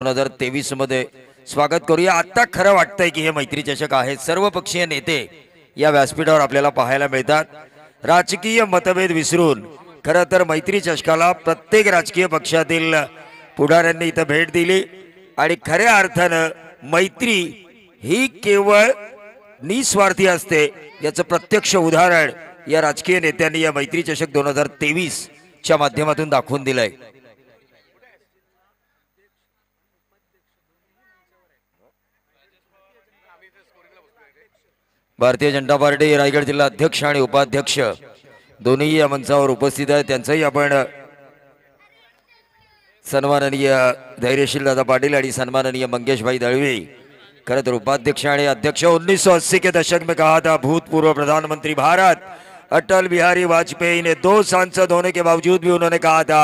दोन हजार तेवीस मध्ये स्वागत करूया आता खरं वाटतंय की हे मैत्री चषक आहे सर्व पक्षीय नेते या व्यासपीठावर आपल्याला पाहायला मिळतात राजकीय मतभेद विसरून खरं तर मैत्री चषकाला प्रत्येक राजकीय पक्षातील पुढाऱ्यांनी इथं भेट दिली आणि खऱ्या अर्थानं मैत्री ही केवळ निस्वार्थी असते याचं प्रत्यक्ष उदाहरण या राजकीय नेत्यांनी या मैत्री चषक दोन हजार तेवीसच्या माध्यमातून दाखवून दिलंय भारतीय जनता पार्टी रायगढ़ जिला अध्यक्ष उपाध्यक्ष दोनों ही मंचावर उपस्थित है त्यांचंही धैर्यशील दादा पाटिल सन्म्माय मंगेश भाई दलवे खरतर उपाध्यक्ष अध्यक्ष उन्नीस सौ अस्सी के दशक में कहा था भूतपूर्व प्रधानमंत्री भारत अटल बिहारी वाजपेयी ने दो सांसद होने के बावजूद भी उन्होंने कहा था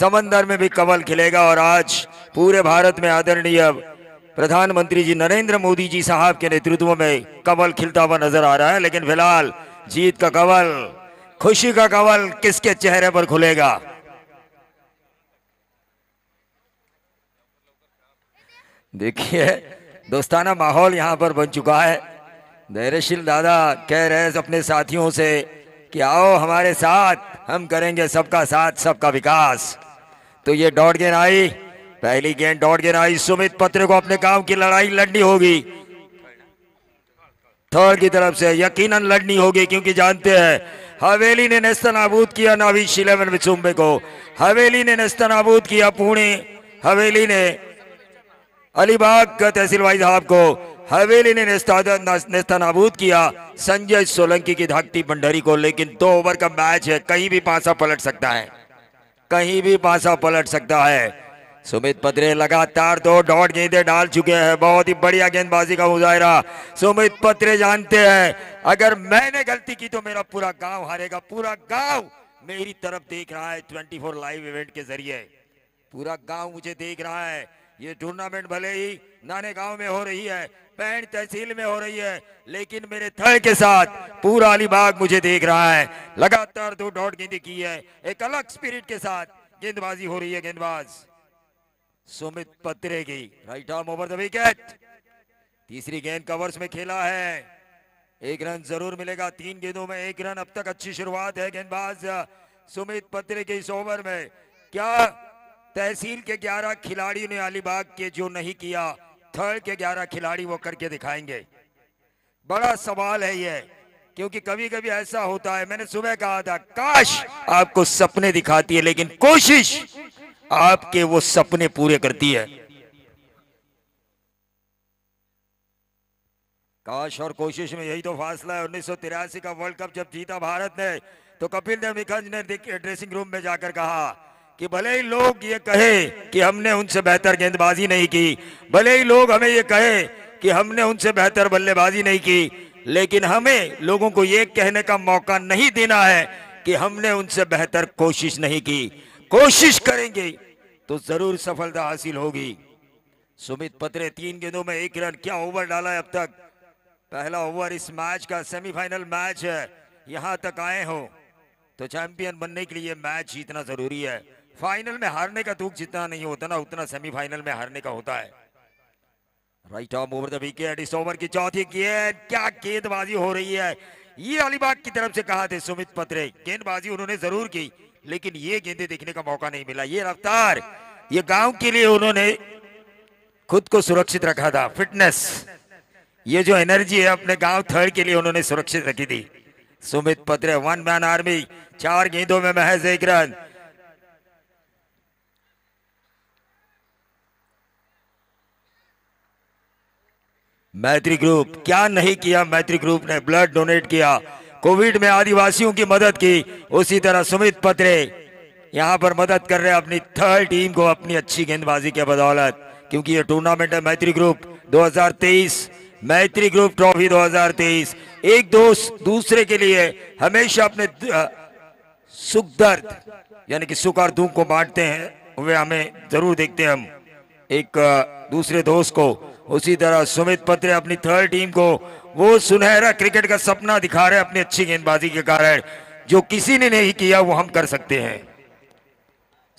समंदर में भी कमल खिलेगा और आज पूरे भारत में आदरणीय प्रधानमंत्री जी नरेंद्र मोदी जी साहब के नेतृत्व में कवल खिलता हुआ नजर आ रहा है लेकिन फिलहाल जीत का कवल खुशी का कवल किसके चेहरे पर खुलेगा देखिए दोस्ताना माहौल यहाँ पर बन चुका है धैर्यशील दादा कह रहे हैं अपने साथियों से कि आओ हमारे साथ हम करेंगे सबका साथ सबका विकास तो ये डॉट गेन आई पहली गेंद दौड़ गेंद आई सुमित पत्र को अपने गांव की लड़ाई लड़नी होगी थर्ड की तरफ से यकीनन लड़नी होगी क्योंकि जानते हैं हवेली ने नेस्ता नाबूद किया नाविश इलेवन विचुंबे को हवेली ने नेस्ता नाबूद किया पुणे हवेली ने अलीबाग का तहसील वाई साहब को हवेली ने नेस्ता नाबूद किया संजय सोलंकी की धाकती भंडारी को लेकिन दो ओवर का मैच है कहीं भी पासा पलट सकता है कहीं भी पासा पलट सकता है सुमित पत्रे लगातार दो डॉट गेंदे डाल चुके हैं बहुत ही बढ़िया गेंदबाजी का मुजाहरा सुमित पत्रे जानते हैं अगर मैंने गलती की तो मेरा पूरा गांव हारेगा पूरा गांव मेरी तरफ देख रहा है 24 लाइव इवेंट के जरिए पूरा गांव मुझे देख रहा है ये टूर्नामेंट भले ही नाने गांव में हो रही है पैंट तहसील में हो रही है लेकिन मेरे थर के साथ पूरा अलीबाग मुझे देख रहा है लगातार दो डॉट गेंदी की है एक अलग स्पिरिट के साथ गेंदबाजी हो रही है गेंदबाज सुमित पत्रे की right arm over the wicket तीसरी गेंद कवर्स में खेला है एक रन जरूर मिलेगा तीन गेंदों में एक रन अब तक अच्छी शुरुआत है गेंदबाज सुमित पत्रे के इस ओवर में क्या तहसील के 11 खिलाड़ियों ने अलीबाग के जो नहीं किया थर्ड के 11 खिलाड़ी वो करके दिखाएंगे बड़ा सवाल है ये क्योंकि कभी कभी ऐसा होता है मैंने सुबह कहा था काश आपको सपने दिखाती है लेकिन कोशिश आपके वो सपने पूरे करती है काश और कोशिश में यही तो फासला है उन्नीस का वर्ल्ड कप जब जीता भारत ने तो कपिल देव निकंज ने ड्रेसिंग रूम में जाकर कहा कि भले ही लोग ये कहे कि हमने उनसे बेहतर गेंदबाजी नहीं की भले ही लोग हमें ये कहे कि हमने उनसे बेहतर बल्लेबाजी नहीं की लेकिन हमें लोगों को ये कहने का मौका नहीं देना है कि हमने उनसे बेहतर कोशिश नहीं की कोशिश करेंगे तो जरूर सफलता हासिल होगी सुमित पत्रे तीन गेंदों में एक रन क्या ओवर डाला है अब तक पहला ओवर इस मैच का सेमीफाइनल मैच है यहां तक आए हो तो चैंपियन बनने के लिए मैच जीतना जरूरी है फाइनल में हारने का दुख जितना नहीं होता ना उतना सेमीफाइनल में हारने का होता है right off over the wicket इस ओवर की चौथी गेंद क्या गेंदबाजी हो रही है ये अलीबाग की तरफ से कहा थे सुमित पत्रे गेंदबाजी उन्होंने जरूर की लेकिन ये गेंदे देखने का मौका नहीं मिला ये रफ्तार ये गांव के लिए उन्होंने खुद को सुरक्षित रखा था फिटनेस ये जो एनर्जी है अपने गांव थर्ड के लिए उन्होंने सुरक्षित रखी थी सुमित पत्रे वन मैन आर्मी चार गेंदों में महज एक रन मैत्री ग्रुप क्या नहीं किया मैत्री ग्रुप ने ब्लड डोनेट किया कोविड में आदिवासियों की मदद की उसी तरह सुमित पत्रे यहाँ पर मदद कर रहे अपनी थर्ड टीम को अपनी अच्छी गेंदबाजी के बदौलत क्योंकि ये टूर्नामेंट है मैत्री ग्रुप 2023 मैत्री ग्रुप ट्रॉफी 2023 एक दोस्त दूसरे के लिए हमेशा अपने सुख दर्द यानी कि सुख और दुख को बांटते हैं वे हमें जरूर देखते हैं हम एक दूसरे दोस्त को उसी तरह सुमित पत्रे अपनी थर्ड टीम को वो सुनहरा क्रिकेट का सपना दिखा रहे अपनी अच्छी गेंदबाजी के कारण जो किसी ने नहीं किया वो हम कर सकते हैं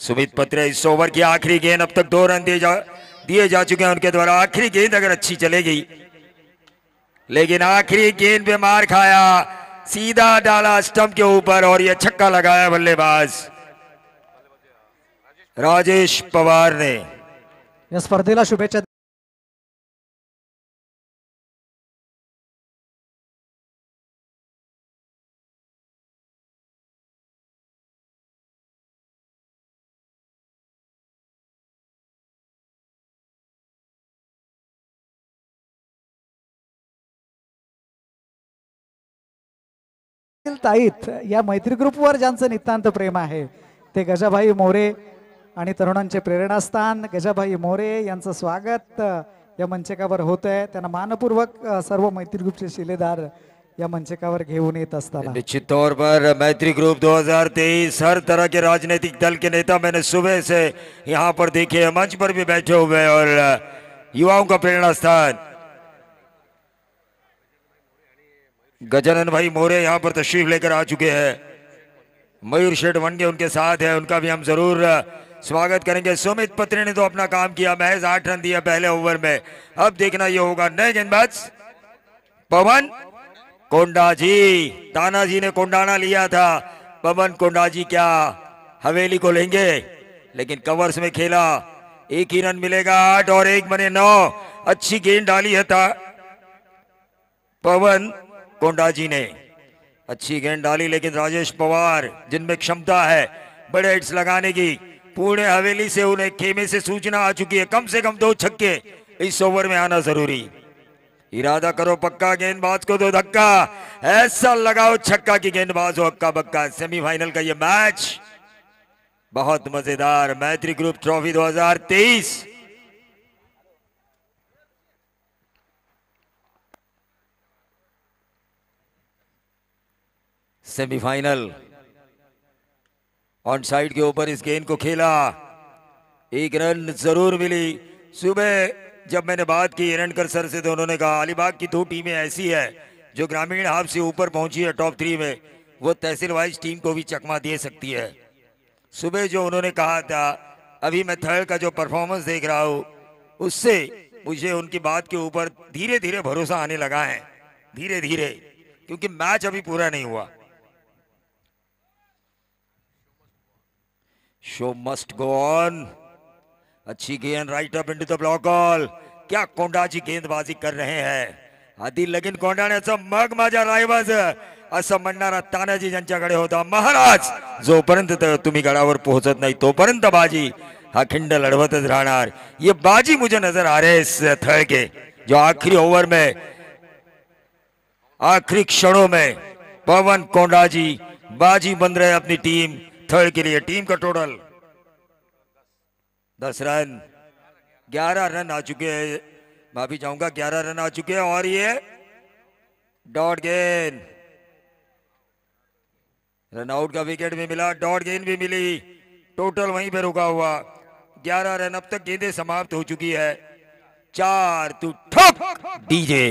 सुमित पत्रे इस ओवर की आखिरी गेंद अब तक दो रन दिए जा दिए जा चुके हैं उनके द्वारा आखिरी गेंद अगर अच्छी चलेगी लेकिन आखिरी गेंद पे मार खाया सीधा डाला स्टंप के ऊपर और यह छक्का लगाया बल्लेबाज राजेश पवार ने स्पर्धेला शुभेच्छा ताईत या मैत्री ग्रुपवर ज्यांचं नितांत प्रेम आहे ते गजाबाई मोरे आणि तरुणांचे प्रेरणास्थान गजाबाई मोरे यांचं स्वागत या मंचकावर होत आहे त्यांना मानपूर्वक सर्व मैत्री ग्रुपचे शिलेदार या मंचकावर घेऊन येत असतात निश्चित तौर पर मैत्री ग्रुप 2023 हर तरह के राजनैतिक दल के नेता मैंने सुबह से यहाँ पर देखे मंच पर भी बैठे हुए और युवाओं का प्रेरणा स्थान गजानन भाई मोरे यहाँ पर तशरीफ लेकर आ चुके हैं मयूर शेठ वनडे उनके साथ है उनका भी हम जरूर स्वागत करेंगे सुमित पत्री ने तो अपना काम किया महज आठ रन दिया पहले ओवर में अब देखना यह होगा नए गेंदबाज पवन कोंडा जी ताना जी ने कोंडाना लिया था पवन कोंडा जी क्या हवेली को लेंगे लेकिन कवर्स में खेला एक ही रन मिलेगा आठ और एक बने नौ अच्छी गेंद डाली है था पवन कोंडा जी ने अच्छी गेंद डाली लेकिन राजेश पवार जिनमें क्षमता है बड़े हिट्स लगाने की पुणे हवेली से उन्हें खेमे से सूचना आ चुकी है कम से कम दो छक्के इस ओवर में आना जरूरी इरादा करो पक्का गेंदबाज को दो धक्का ऐसा लगाओ छक्का की गेंदबाज हो अक्का बक्का सेमीफाइनल का यह मैच बहुत मजेदार Maitri group trophy 2023 semifinal on side के ऊपर इस गेंद को खेला एक रन जरूर मिली सुबह जब मैंने बात की एरणकर सर से तो उन्होंने कहा अलीबाग की दो टीमें ऐसी है जो ग्रामीण हाफ से ऊपर पहुंची है टॉप थ्री में वो तहसील वाइज टीम को भी चकमा दे सकती है सुबह जो उन्होंने कहा था अभी मैं थर्ड का जो परफॉर्मेंस देख रहा हूँ उससे मुझे उनकी बात के ऊपर धीरे धीरे भरोसा आने लगा है धीरे धीरे क्योंकि मैच अभी पूरा नहीं हुआ शो मस्ट गो ऑन अच्छी गेंद right up into the block ball क्या कोंडा जी गेंदबाजी कर रहे हैं आधी लगीन कोंडाण्याचा मग माझ्या रायबाज असं म्हणणारा तानाजी ज्यांच्याकडे होता महाराज जोपर्यंत तुम्ही गडावर पोहोचत नाही तोपर्यंत बाजी हा खिंड लढवतच ये बाजी मुझे नजर आ रहे इस के जो आखिरी ओवर में आखिरी क्षणों में पवन कोंडाजी बाजी बन रहे अपनी टीम थर्ड के लिए टीम का टोटल दस रन ग्यारह रन आ चुके हैं माफी चाहूंगा ग्यारह रन आ चुके हैं और ये डॉट रन आउट का विकेट भी मिला डॉट गेंद भी मिली टोटल वहीं पर रुका हुआ ग्यारह रन अब तक गेंदे समाप्त हो चुकी है चार तू ठप DJ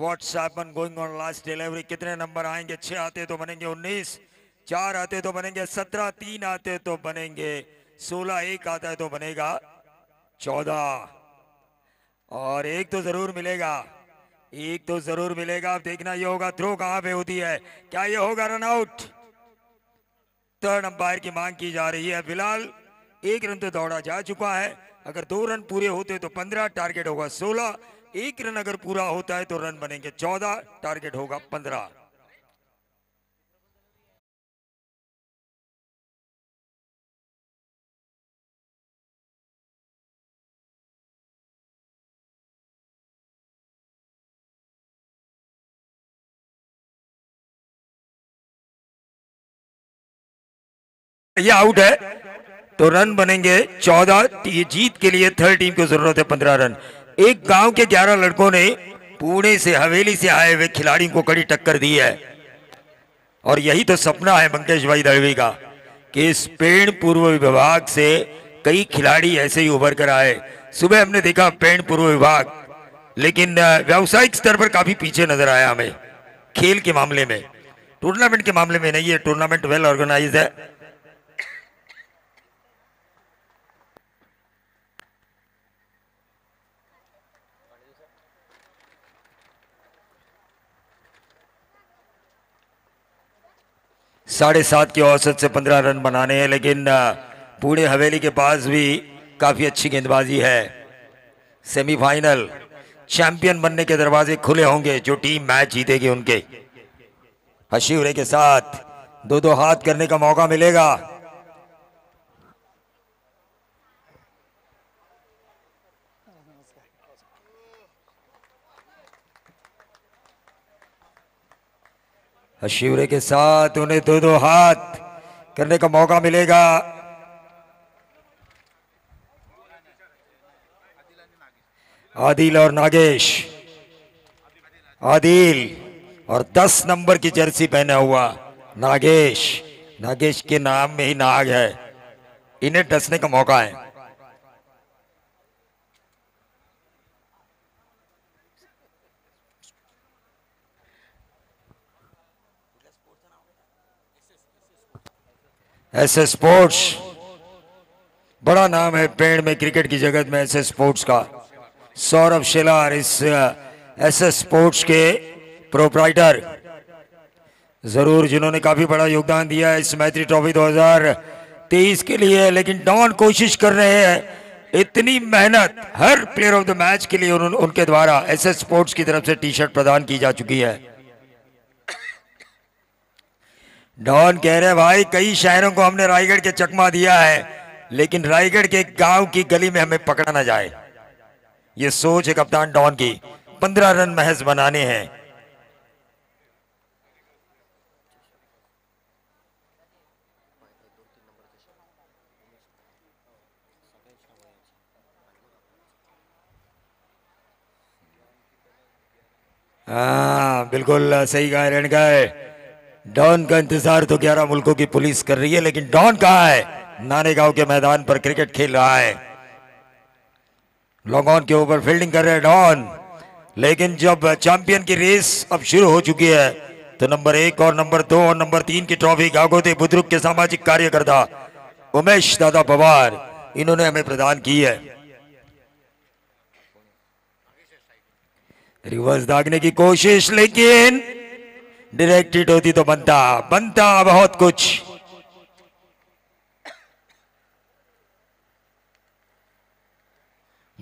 WhatsApp one going on last delivery कितने नंबर आएंगे छह आते तो बनेंगे उन्नीस चार आते तो बनेंगे सत्रह तीन आते तो बनेंगे सोलह एक आता है तो बनेगा चौदह और एक तो जरूर मिलेगा एक तो जरूर मिलेगा अब देखना ये होगा थ्रो कहां पे होती है क्या ये होगा आउट थर्ड अंपायर की मांग की जा रही है फिलहाल एक रन तो दौड़ा जा चुका है अगर दो रन पूरे होते तो पंद्रह टारगेट होगा सोलह एक रन अगर पूरा होता है तो रन बनेंगे चौदह टारगेट होगा पंद्रह यह आउट है तो रन बनेंगे चौदह जीत के लिए थर्ड टीम को जरूरत है पंद्रह रन एक गांव के ग्यारह लड़कों ने पुणे से हवेली से आए हुए खिलाड़ियों को कड़ी टक्कर दी है और यही तो सपना है मंकेश भाई दलवी का कि इस पेड़ पूर्व विभाग से कई खिलाड़ी ऐसे ही उभर कर आए सुबह हमने देखा पेड़ पूर्व विभाग लेकिन व्यावसायिक स्तर पर काफी पीछे नजर आया हमें खेल के मामले में टूर्नामेंट के मामले में नहीं है टूर्नामेंट वेल ऑर्गेनाइज है साढ़े सात के औसत से पंद्रह रन बनाने हैं लेकिन पूरे हवेली के पास भी काफ़ी अच्छी गेंदबाजी है सेमीफाइनल चैंपियन बनने के दरवाजे खुले होंगे जो टीम मैच जीतेगी उनके हशीवरे के साथ दो दो हाथ करने का मौका मिलेगा शिवरे के साथ उन्हें दो दो हाथ करने का मौका मिलेगा आदिल और नागेश आदिल और दस नंबर की जर्सी पहना हुआ नागेश नागेश के नाम में ही नाग है इन्हें टसने का मौका है एस एस स्पोर्ट्स बड़ा नाम है पेड़ में क्रिकेट की जगत में एस एस स्पोर्ट्स का सौरभ शिलार इस एस एस स्पोर्ट्स के प्रोपराइटर जरूर जिन्होंने काफी बड़ा योगदान दिया इस मैत्री ट्रॉफी 2023 के लिए लेकिन डॉन कोशिश कर रहे हैं इतनी मेहनत हर प्लेयर ऑफ द मैच के लिए उन, उनके द्वारा एस एस स्पोर्ट्स की तरफ से टी शर्ट प्रदान की जा चुकी है डॉन कह रहे भाई कई शहरों को हमने रायगढ़ के चकमा दिया है लेकिन रायगढ़ के गांव की गली में हमें पकड़ा ना जाए ये सोच है कप्तान डॉन की पंद्रह रन महज बनाने हैं हाँ बिल्कुल सही कहा रेणका है डॉन का इंतजार तो 11 मुल्कों की पुलिस कर रही है लेकिन डॉन कहा है नाने गांव के मैदान पर क्रिकेट खेल रहा है लॉन्ग ऑन के ऊपर फील्डिंग कर रहे हैं डॉन लेकिन जब चैंपियन की रेस अब शुरू हो चुकी है तो नंबर एक और नंबर दो और नंबर तीन की ट्रॉफी गागोदे बुद्रुक के सामाजिक कार्यकर्ता उमेश दादा पवार इन्होंने हमें प्रदान की है रिवर्स दागने की कोशिश लेकिन डायरेक्टेड होती तो बनता बनता बहुत कुछ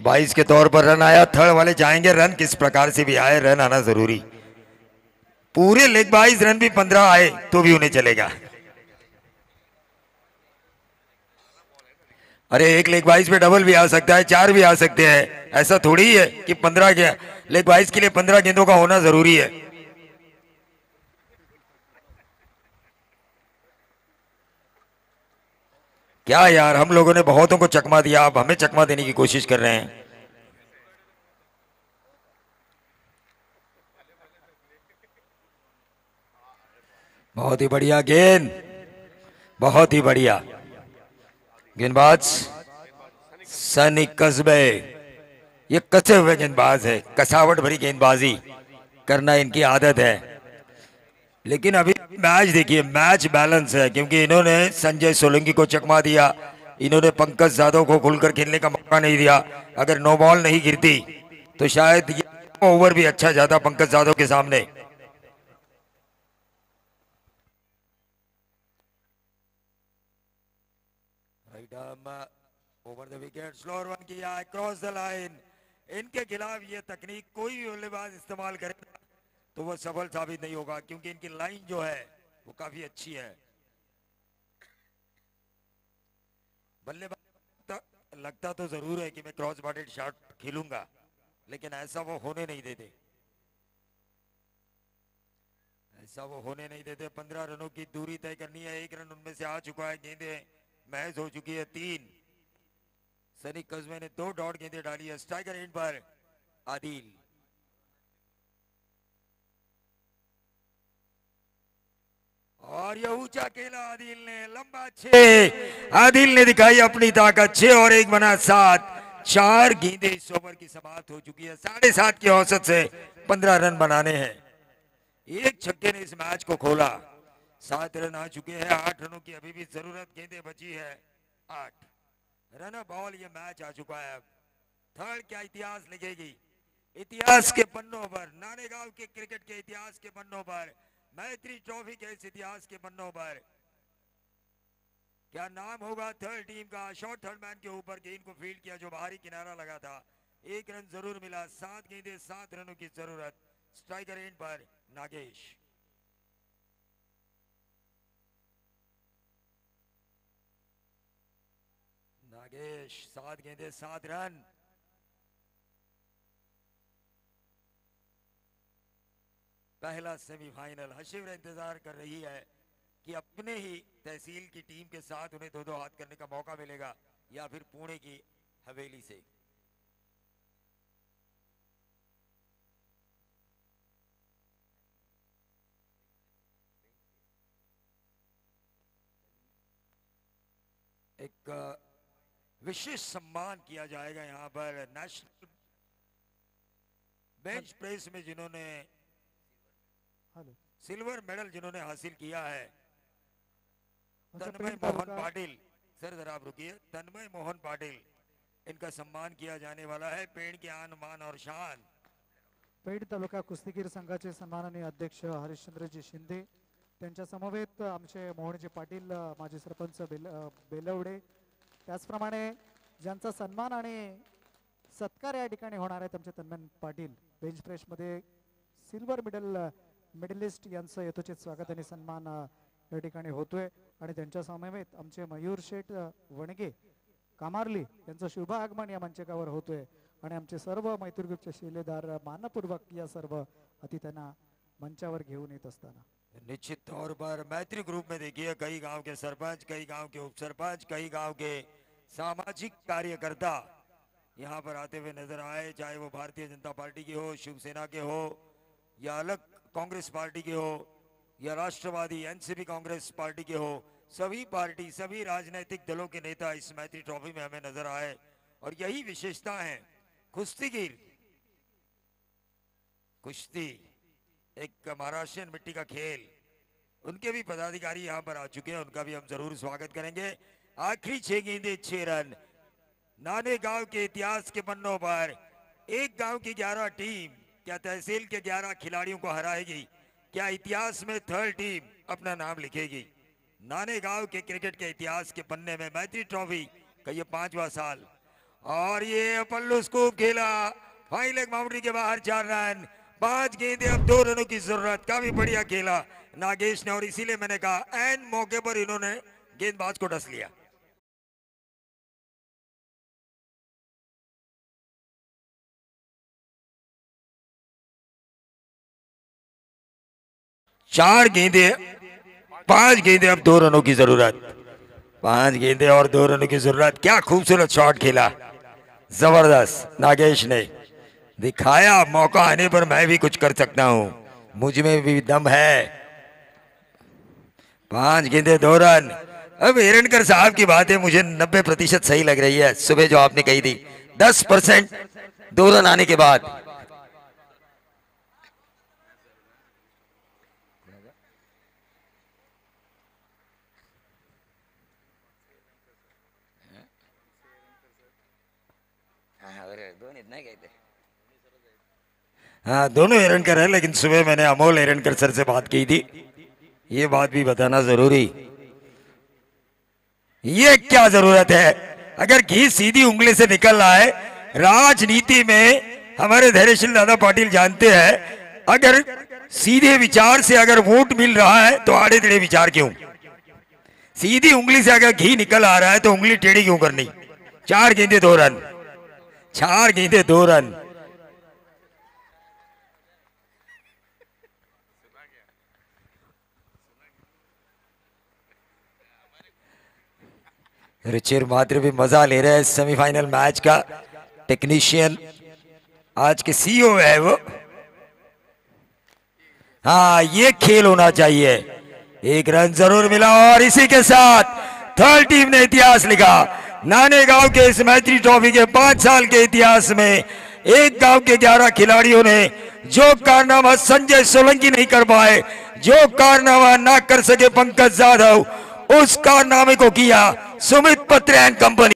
बाईस के तौर पर रन आया थर्ड वाले जाएंगे रन किस प्रकार से भी आए रन आना जरूरी पूरे लेग बाईस रन भी पंद्रह आए तो भी उन्हें चलेगा अरे एक लेग बाईस पे डबल भी आ सकता है चार भी आ सकते हैं ऐसा थोड़ी है कि पंद्रह लेग बाईस के लिए पंद्रह गेंदों का होना जरूरी है क्या यार हम लोगों ने बहुतों को चकमा दिया आप हमें चकमा देने की कोशिश कर रहे हैं बहुत ही बढ़िया गेंद बहुत ही बढ़िया गेंदबाज सनी कस्बे ये कसे हुए गेंदबाज है कसावट भरी गेंदबाजी करना इनकी आदत है लेकिन अभी मैच देखिए मैच बैलेंस है क्योंकि इन्होंने संजय सोलंकी को चकमा दिया इन्होंने पंकज जाधव को खुलकर खेलने का मौका नहीं दिया अगर नो बॉल नहीं गिरती तो शायद ओवर भी अच्छा जाता पंकज जाधव के सामने over the wicket slower one किया क्रॉस द लाइन इनके खिलाफ ये तकनीक कोई भी बल्लेबाज इस्तेमाल करेगा तो वह सफल साबित नहीं होगा क्योंकि इनकी लाइन जो है वो काफी अच्छी है बल्लेबाज लगता तो जरूर है कि मैं क्रॉस बॉडेड शॉट खेलूंगा लेकिन ऐसा वो होने नहीं देते ऐसा वो होने नहीं देते पंद्रह रनों की दूरी तय करनी है एक रन उनमें से आ चुका है गेंदे महज हो चुकी है तीन सनी कस्बे ने दो डॉट गेंदे डाली है स्ट्राइकर एंड पर आदिल और ऊंचा खेला आदिल ने लंबा छे आदिल ने दिखाई अपनी ताकत छे और एक बना सात चार गेंदे इस ओवर की समाप्त हो चुकी है साढ़े सात की औसत से पंद्रह रन बनाने हैं एक छक्के ने इस मैच को खोला सात रन आ चुके हैं आठ रनों की अभी भी जरूरत गेंदे बची है आठ रन बॉल ये मैच आ चुका है अब थर्ड क्या इतिहास लिखेगी इतिहास के पन्नों पर नानेगांव के क्रिकेट के इतिहास के पन्नों पर मैत्री ट्रॉफी के इस इतिहास के पन्नों पर क्या नाम होगा थर्ड टीम का शॉर्ट थर्ड मैन के ऊपर गेंद को फील्ड किया जो बाहरी किनारा लगा था एक रन जरूर मिला सात गेंदे सात रनों की जरूरत स्ट्राइकर एंड पर नागेश नागेश सात गेंदे सात रन पहला सेमीफाइनल हशिर इंतजार कर रही है कि अपने ही तहसील की टीम के साथ उन्हें दो दो हाथ करने का मौका मिलेगा या फिर पुणे की हवेली से एक विशेष सम्मान किया जाएगा यहाँ पर नेशनल बेंच प्रेस में जिन्होंने सिल्वर मेडल जिन्होंने हासिल किया है अच्छा, तन्मय मोहन पाटिल सर जरा आप रुकिए तन्मय मोहन पाटिल इनका सम्मान किया जाने वाला है पेड़ के आन मान और शान पेड तालुका कुस्तीगीर संघाचे सन्माननीय अध्यक्ष हरिश्चंद्रजी शिंदे समवेत आमचे मोहनजी पाटिल माजी सरपंच बेल बेलवडे त्याचप्रमाणे ज्यांचा सन्मान आणि सत्कार या ठिकाणी होणार आहे त्यांचे तन्मय पाटील बेंच प्रेस मध्ये सिल्वर मेडल मिडल ईस्ट यांचं यथोचित स्वागत आणि सन्मान या ठिकाणी होतोय आणि त्यांच्या समवेत आमचे मयूर शेठ वणगे कामारली यांचं शुभ आगमन या मंचकावर होतोय आणि आमचे सर्व मैत्री ग्रुपचे शिलेदार मानपूर्वक या सर्व अतिथ्यांना मंचावर घेऊन येत असताना निश्चित तौर पर मैत्री ग्रुप में देखिए कई गांव के सरपंच कई गांव के उप सरपंच कई गांव के सामाजिक कार्यकर्ता यहां पर आते हुए नजर आए चाहे वो भारतीय जनता पार्टी के हो शिवसेना के हो या अलग कांग्रेस पार्टी के हो या राष्ट्रवादी एनसीपी कांग्रेस पार्टी के हो सभी पार्टी सभी राजनीतिक दलों के नेता इस मैत्री ट्रॉफी में हमें नजर आए और यही विशेषता है कुश्तीगीर कुश्ती एक महाराष्ट्रियन मिट्टी का खेल उनके भी पदाधिकारी यहां पर आ चुके हैं उनका भी हम जरूर स्वागत करेंगे आखिरी छह गेंदे छह रन नाने गांव के इतिहास के पन्नों पर एक गांव की ग्यारह टीम क्या तहसील के 11 खिलाड़ियों को हराएगी क्या इतिहास में थर्ड टीम अपना नाम लिखेगी नाने गांव के क्रिकेट के इतिहास के पन्ने में मैत्री ट्रॉफी का ये पांचवा साल और ये पल्लू स्कूप खेला फाइनल बाउंड्री के बाहर चार रन पांच गेंदे अब दो रनों की जरूरत काफी बढ़िया खेला नागेश ने और इसीलिए मैंने कहा एन मौके पर इन्होंने गेंदबाज को डस लिया चार गेंदे पांच गेंदे अब दो रनों की जरूरत पांच गेंदे और दो रनों की जरूरत क्या खूबसूरत शॉट खेला जबरदस्त नागेश ने दिखाया मौका आने पर मैं भी कुछ कर सकता हूं मुझ में भी दम है पांच गेंदे दो रन अब हिरणकर साहब की बात है मुझे 90 प्रतिशत सही लग रही है सुबह जो आपने कही थी 10 परसेंट दो रन आने के बाद हाँ दोनों हिरणकर है लेकिन सुबह मैंने अमोल हिरणकर सर से बात की थी ये बात भी बताना जरूरी ये क्या जरूरत है अगर घी सीधी उंगली से निकल रहा है राजनीति में हमारे धैर्यशील दादा पाटिल जानते हैं अगर सीधे विचार से अगर वोट मिल रहा है तो आड़े टेढ़े विचार क्यों सीधी उंगली से अगर घी निकल आ रहा है तो उंगली टेढ़ी क्यों करनी चार गेंदे दो रन चार गेंदे दो रन रुचिर मात्र भी मजा ले रहे हैं सेमीफाइनल मैच का टेक्नीशियन आज के सीईओ e है वो हाँ ये खेल होना चाहिए एक रन जरूर मिला और इसी के साथ थर्ड टीम ने इतिहास लिखा नाने गांव के इस मैत्री ट्रॉफी के पांच साल के इतिहास में एक गांव के ग्यारह खिलाड़ियों ने जो कारनामा संजय सोलंकी नहीं कर पाए जो कारनामा ना कर सके पंकज जाधव उस कारनामे को किया सुमित पत्र एंड कंपनी